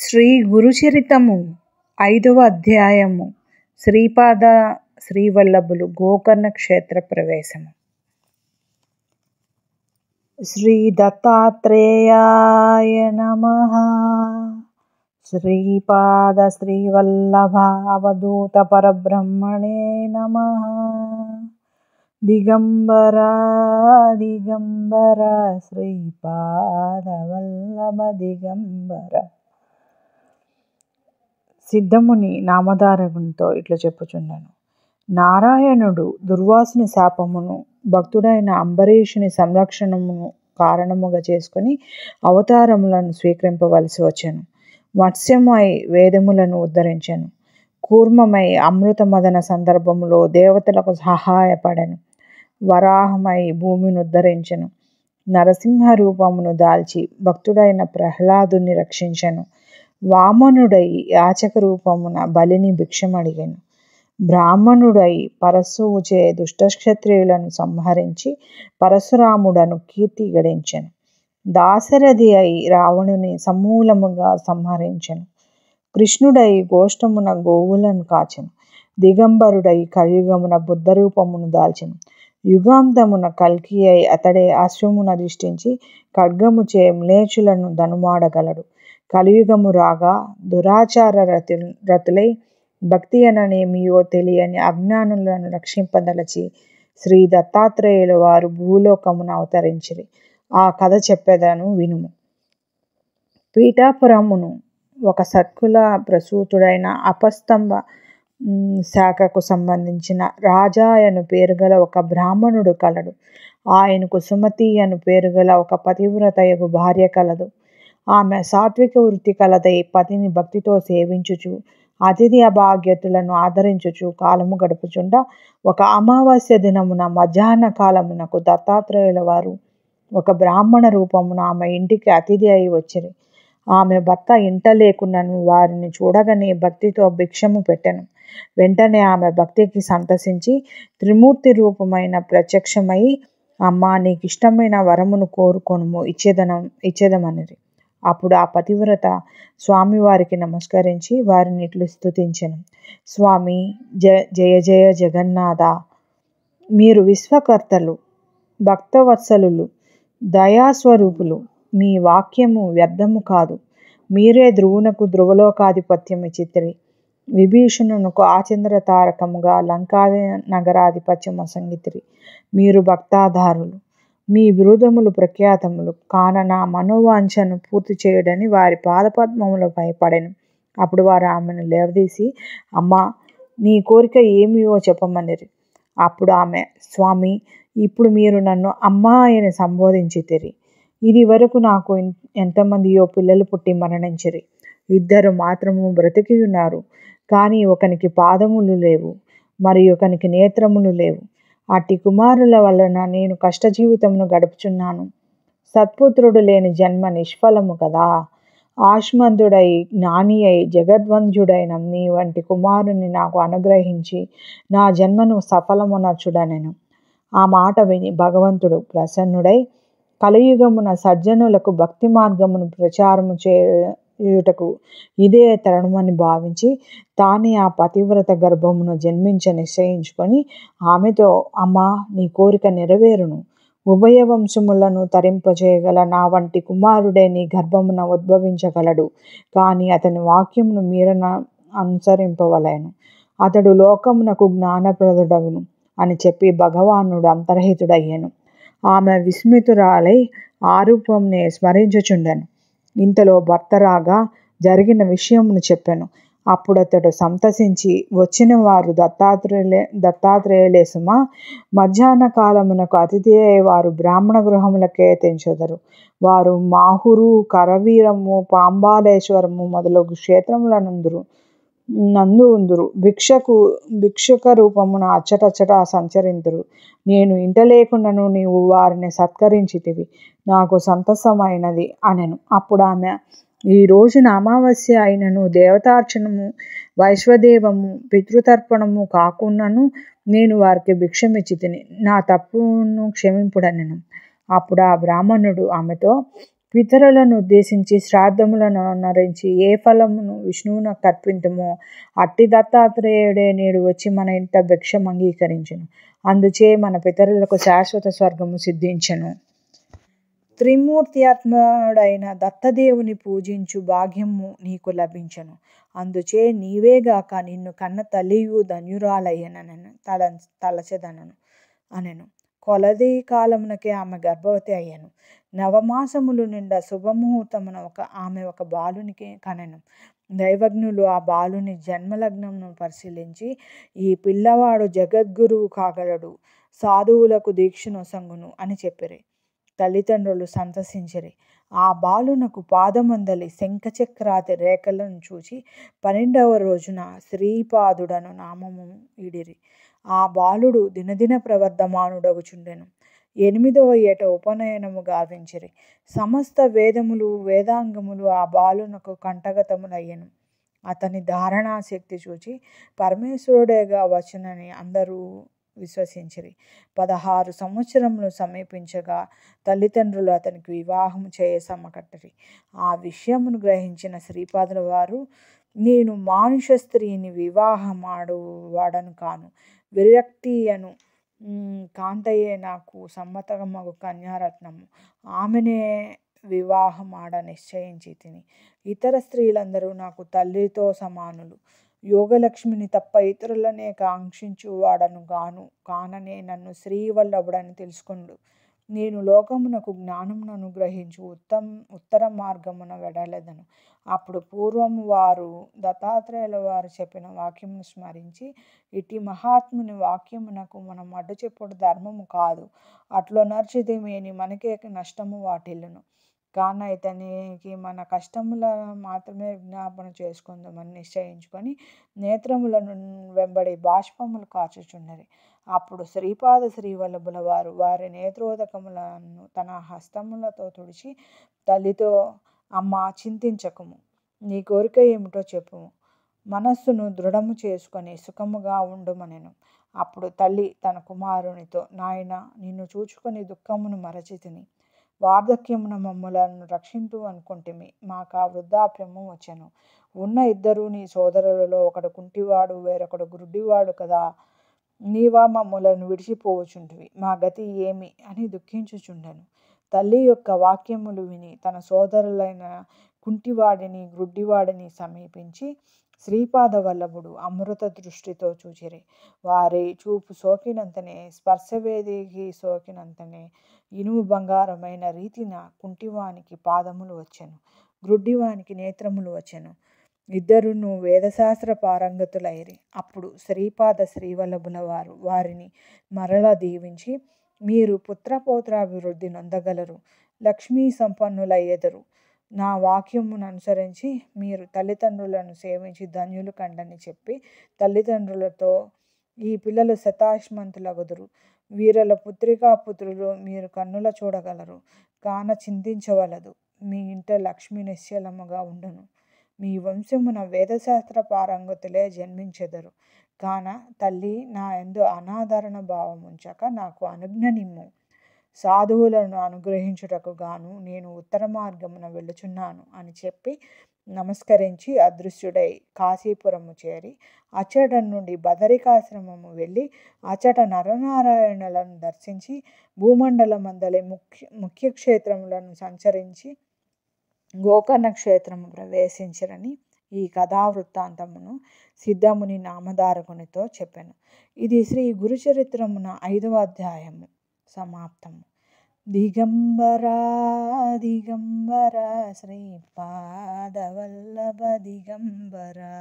శ్రీ గురుచరితము ఐదవ అధ్యాయము శ్రీపాద శ్రీవల్లభులు గోకర్ణ క్షేత్ర ప్రవేశము శ్రీ దత్తాత్రేయాయ నమ శ్రీపాద శ్రీవల్లభావధూత పరబ్రహ్మణే నమ దిగంబర శ్రీపాదవల్లభ దిగంబర ದಿಗಂಬರ సిద్ధముని నామధారణంతో ఇట్లా చెప్పుచున్నాను నారాయణుడు దుర్వాసుని శాపమును భక్తుడైన అంబరీషుని సంరక్షణమును కారణముగా చేసుకుని అవతారములను స్వీకరింపవలసి వచ్చాను మత్స్యమై వేదములను ఉద్ధరించాను కూర్మమై అమృత మదన సందర్భంలో దేవతలకు సహాయపడను వరాహమై భూమిని ఉద్ధరించను నరసింహ రూపమును దాల్చి భక్తుడైన ప్రహ్లాదుని రక్షించను వామనుడై యాచక రూపమున బలిని భిక్షమడిగాను బ్రాహ్మణుడై పరశువుచే దుష్టక్షత్రియులను సంహరించి పరశురాముడను కీర్తి గడించెను దాశరథి అయి రావణుని సమూలముగా సంహరించెను కృష్ణుడై గోష్టమున గోవులను కాచెను దిగంబరుడై కలియుగమున బుద్ధ రూపమును దాల్చెను యుగాంతమున కల్కి అయి అతడే అశ్వమున అధిష్ఠించి ఖడ్గముచే మ్లేచులను ధనుమాడగలడు కలియుగము రాగా దురాచార రతు రతులై భక్తి అననేమియో తెలియని అజ్ఞానులను రక్షింపదలచి శ్రీ దత్తాత్రేయుల వారు భూలోకమును అవతరించిరి ఆ కథ చెప్పేదను వినుము పీఠాపురమును ఒక సత్కుల ప్రసూతుడైన అపస్తంభ శాఖకు సంబంధించిన రాజా అను పేరుగల ఒక బ్రాహ్మణుడు కలడు ఆయనకు సుమతి అను పేరుగల ఒక పతివ్రతయగు భార్య కలదు ఆమె సాత్విక వృత్తి కలదై పతిని భక్తితో సేవించుచు అతిథి అభాగ్యతులను ఆదరించుచు కాలము గడుపుచుండ ఒక అమావాస్య దినమున మధ్యాహ్న కాలమునకు దత్తాత్రేయుల వారు ఒక బ్రాహ్మణ రూపమున ఆమె ఇంటికి అతిథి అయి వచ్చిరి ఆమె భర్త ఇంట లేకున్నను వారిని చూడగానే భక్తితో భిక్షము పెట్టను వెంటనే ఆమె భక్తికి సంతసించి త్రిమూర్తి రూపమైన ప్రత్యక్షమై అమ్మ నీకు ఇష్టమైన వరమును కోరుకొనుము ఇచ్చేదనం ఇచ్చేదమనిది అప్పుడు ఆ పతివ్రత స్వామివారికి నమస్కరించి వారిని ఇట్లు స్థుతించను స్వామి జ జయ జయ జగన్నాథ మీరు విశ్వకర్తలు భక్తవత్సలులు దయాస్వరూపులు మీ వాక్యము వ్యర్థము కాదు మీరే ధ్రువునకు ధ్రువలోకాధిపత్యం చిత్రి విభీషణునకు ఆచంద్ర తారకముగా లంకా నగరాధిపత్యం అసంగితిరి మీరు భక్తాధారులు మీ బృదములు ప్రఖ్యాతములు కాన నా మనోవాంఛను పూర్తి చేయడని వారి పాదపద్మముల పడెను అప్పుడు వారు ఆమెను లేవదీసి అమ్మా నీ కోరిక ఏమియో చెప్పమనిరి అప్పుడు ఆమె స్వామి ఇప్పుడు మీరు నన్ను అమ్మా అని తెరి ఇది వరకు నాకు ఎంతమందియో పిల్లలు పుట్టి మరణించిరి ఇద్దరు మాత్రము బ్రతికి ఉన్నారు కానీ ఒకనికి పాదములు లేవు మరి ఒకనికి నేత్రములు లేవు అట్టి కుమారుల వలన నేను కష్టజీవితమును గడుపుచున్నాను సత్పుత్రుడు లేని జన్మ నిష్ఫలము కదా ఆష్మంతుడై జ్ఞాని అయి జగద్వంజుడైన నీ వంటి కుమారుని నాకు అనుగ్రహించి నా జన్మను సఫలమునచుడనెను ఆ మాట విని భగవంతుడు ప్రసన్నుడై కలియుగమున సజ్జనులకు భక్తి మార్గమును ప్రచారము చే యుటకు ఇదే తరుణమని భావించి తానే ఆ పతివ్రత గర్భమును జన్మించ నిశ్చయించుకొని ఆమెతో అమ్మా నీ కోరిక నెరవేరును ఉభయ వంశములను తరింపజేయగల నా వంటి కుమారుడే నీ గర్భమున ఉద్భవించగలడు కానీ అతని వాక్యమును మీరన అనుసరింపవలేను అతడు లోకమునకు జ్ఞానప్రదుడవును అని చెప్పి భగవానుడు అంతర్హితుడయ్యాను ఆమె విస్మితురాలై ఆ రూపంని ఇంతలో భర్త రాగా జరిగిన విషయమును చెప్పాను అప్పుడు అతడు సంతసించి వచ్చిన వారు దత్తాత్రేయులే దత్తాత్రేయులే సుమ మధ్యాహ్న కాలమునకు అతిథి వారు బ్రాహ్మణ గృహములకే తెంచెదరు వారు మాహురు కరవీరము పాంబాలేశ్వరము మొదలగు క్షేత్రములనందురు నందు ఉందురు భిక్షకు భిక్షక రూపమున అచ్చటచ్చట సంచరింతురు నేను ఇంట లేకుండాను నీవు వారిని సత్కరించితివి నాకు సంతసమైనది అనెను అప్పుడు ఆమె ఈ రోజున అమావాస్య అయినను దేవతార్చనము వైశ్వదేవము పితృతర్పణము కాకుండాను నేను వారికి భిక్షమిచ్చి తిని నా తప్పును క్షమింపుడనను అప్పుడు ఆ బ్రాహ్మణుడు ఆమెతో పితరులను ఉద్దేశించి శ్రాద్ధములను నరించి ఏ ఫలమును విష్ణువును తర్పింతమో అట్టి దత్తాత్రేయుడే నేడు వచ్చి మన ఇంత భిక్షం అంగీకరించను అందుచే మన పితరులకు శాశ్వత స్వర్గము సిద్ధించను త్రిమూర్తి ఆత్మడైన దత్తదేవుని పూజించు భాగ్యము నీకు లభించను అందుచే నీవేగాక నిన్ను కన్న తల్లియు ధన్యురాలయ్యనను తల తలచెదనను అనెను కొలది కాలమునకే ఆమె గర్భవతి అయ్యాను నవమాసములు నిండా శుభముహూర్తమున ఒక ఆమె ఒక బాలునికి కనెను దైవజ్ఞులు ఆ బాలుని జన్మలగ్నమును పరిశీలించి ఈ పిల్లవాడు జగద్గురువు కాగలడు సాధువులకు దీక్షను సంగును అని చెప్పిరి తల్లిదండ్రులు సంతసించిరి ఆ బాలునకు పాదమందలి శంఖచక్రాతి రేఖలను చూచి పన్నెండవ రోజున శ్రీపాదుడను నామము ఇడిరి ఆ బాలుడు దినదిన ప్రవర్ధమానుడగుచుండెను ఎనిమిదవ ఏట ఉపనయనము గావించిరి సమస్త వేదములు వేదాంగములు ఆ బాలునకు కంటగతములయ్యను అతని ధారణాశక్తి చూచి పరమేశ్వరుడేగా వచ్చునని అందరూ విశ్వసించిరి పదహారు సంవత్సరములు సమీపించగా తల్లిదండ్రులు అతనికి వివాహం చేయ సమకట్టరి ఆ విషయమును గ్రహించిన శ్రీపాదుల వారు నేను మానుష స్త్రీని వివాహమాడు వాడను కాను విరక్తి అను కాంతయ్యే నాకు సమ్మతమగు కన్యారత్నము ఆమెనే వివాహమాడ నిశ్చయించి తిని ఇతర స్త్రీలందరూ నాకు తల్లితో సమానులు యోగలక్ష్మిని తప్ప ఇతరులనే కాంక్షించువాడను గాను కాననే నన్ను శ్రీవల్లభుడని తెలుసుకుండు నేను లోకమునకు జ్ఞానమును అనుగ్రహించి ఉత్తమ ఉత్తర మార్గమున వెడలేదను అప్పుడు పూర్వం వారు దత్తాత్రేయుల వారు చెప్పిన వాక్యమును స్మరించి ఇటు మహాత్ముని వాక్యమునకు మనం అడ్డు చెప్పుడు ధర్మము కాదు అట్లో నర్చితేమేని మనకే నష్టము వాటిల్లును గాన ఇతనికి మన కష్టముల మాత్రమే జ్ఞాపన చేసుకుందామని నిశ్చయించుకొని నేత్రములను వెంబడి బాష్పములు కాచుచున్నది అప్పుడు శ్రీపాద శ్రీవల్లభుల వారు వారి నేత్రోదకములను తన హస్తములతో తుడిచి తల్లితో అమ్మ చింతించకము నీ కోరిక ఏమిటో చెప్పుము మనస్సును దృఢము చేసుకొని సుఖముగా ఉండుమనెను అప్పుడు తల్లి తన కుమారునితో నాయన నిన్ను చూచుకొని దుఃఖమును మరచితిని వార్ధక్యమున మమ్ములను రక్షింతు మాకు ఆ వృద్ధాప్యము వచ్చను ఉన్న ఇద్దరు నీ సోదరులలో ఒకడు కుంటివాడు వేరొకడు గుడ్డివాడు కదా నీవా మమ్ములను విడిచిపోవచుంటివి మా గతి ఏమి అని దుఃఖించుచుండెను తల్లి యొక్క వాక్యములు విని తన సోదరులైన కుంటివాడిని గ్రుడ్డివాడిని సమీపించి శ్రీపాద వల్లభుడు అమృత దృష్టితో చూచిరి వారి చూపు సోకినంతనే స్పర్శవేదికి సోకినంతనే ఇనుము బంగారమైన రీతిన కుంటివానికి పాదములు వచ్చెను గ్రుడ్డివానికి నేత్రములు వచ్చెను ఇద్దరును వేదశాస్త్ర పారంగతులైరి అప్పుడు శ్రీపాద శ్రీవల్లభుల వారు వారిని మరలా దీవించి మీరు పుత్రపోత్రాభివృద్ధి నొందగలరు లక్ష్మీ సంపన్నులయ్యెదరు నా వాక్యమును అనుసరించి మీరు తల్లిదండ్రులను సేవించి ధన్యులు కండని చెప్పి తల్లిదండ్రులతో ఈ పిల్లలు శతాయుష్మంతులగుదురు వీరల పుత్రికా పుత్రులు మీరు కన్నుల చూడగలరు కాన చింతించవలదు మీ ఇంట లక్ష్మి నిశ్చలముగా ఉండును మీ వంశమున వేదశాస్త్ర పారంగతులే జన్మించెదరు కాన తల్లి నా ఎందు అనాదరణ భావం ఉంచక నాకు అనుజ్ఞనిమ్ము సాధువులను అనుగ్రహించుటకు గాను నేను ఉత్తర మార్గమున వెళ్ళుచున్నాను అని చెప్పి నమస్కరించి అదృశ్యుడై కాశీపురము చేరి అచట నుండి బదరికాశ్రమము వెళ్ళి అచట నరనారాయణులను దర్శించి భూమండలమందలి ముఖ్య ముఖ్య క్షేత్రములను సంచరించి గోకర్ణ క్షేత్రము ప్రవేశించరని ఈ కథా వృత్తాంతమును సిద్ధముని నామధారకునితో చెప్పాను ఇది శ్రీ గురుచరిత్రమున ఐదవ అధ్యాయము समाप्तं दिगम्बरा दिगम्बरा श्रीपादवल्लभ दिगम्बरा